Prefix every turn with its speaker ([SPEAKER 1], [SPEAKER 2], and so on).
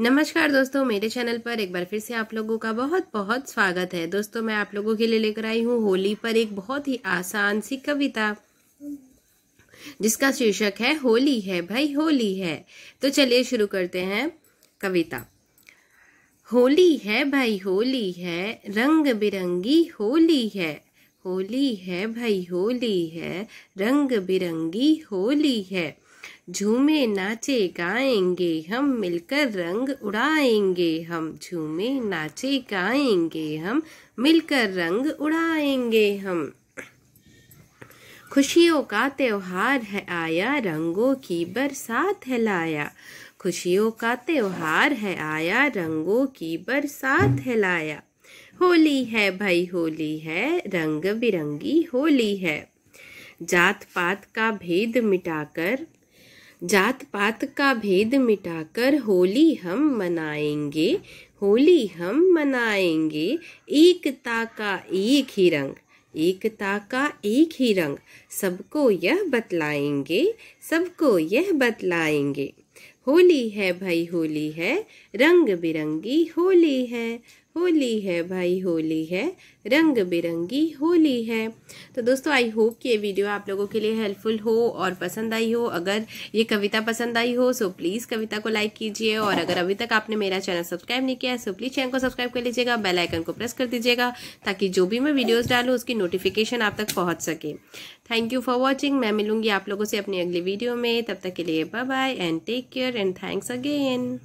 [SPEAKER 1] नमस्कार दोस्तों मेरे चैनल पर एक बार फिर से आप लोगों का बहुत बहुत स्वागत है दोस्तों मैं आप लोगों के लिए लेकर आई हूँ होली पर एक बहुत ही आसान सी कविता जिसका शीर्षक है होली है भाई होली है तो चलिए शुरू करते हैं कविता होली है भाई होली है रंग बिरंगी होली है होली है भाई होली है रंग बिरंगी होली है झूमे नाचे गाएंगे हम मिलकर रंग उड़ाएंगे हम झूमे नाचे गाएंगे हम मिलकर रंग उड़ाएंगे हम खुशियों का त्योहार है आया रंगों की बरसात है लाया खुशियों का त्योहार है आया रंगों की बरसात है लाया होली है भाई होली है रंग बिरंगी होली है जात पात का भेद मिटाकर जात पात का भेद मिटाकर होली हम मनाएंगे होली हम मनाएंगे एकता का एक ही रंग एकता का एक ही रंग सबको यह बतलाएंगे सबको यह बतलाएंगे होली है भाई होली है रंग बिरंगी होली है होली है भाई होली है रंग बिरंगी होली है तो दोस्तों आई होप कि ये वीडियो आप लोगों के लिए हेल्पफुल हो और पसंद आई हो अगर ये कविता पसंद आई हो सो प्लीज़ कविता को लाइक कीजिए और अगर अभी तक आपने मेरा चैनल सब्सक्राइब नहीं किया है सो प्लीज़ चैनल को सब्सक्राइब कर लीजिएगा बेल आइकन को प्रेस कर दीजिएगा ताकि जो भी मैं वीडियोज़ डालूँ उसकी नोटिफिकेशन आप तक पहुँच सके थैंक यू फॉर वॉचिंग मैं मिलूंगी आप लोगों से अपनी अगली वीडियो में तब तक के लिए bye bye and take care and thanks again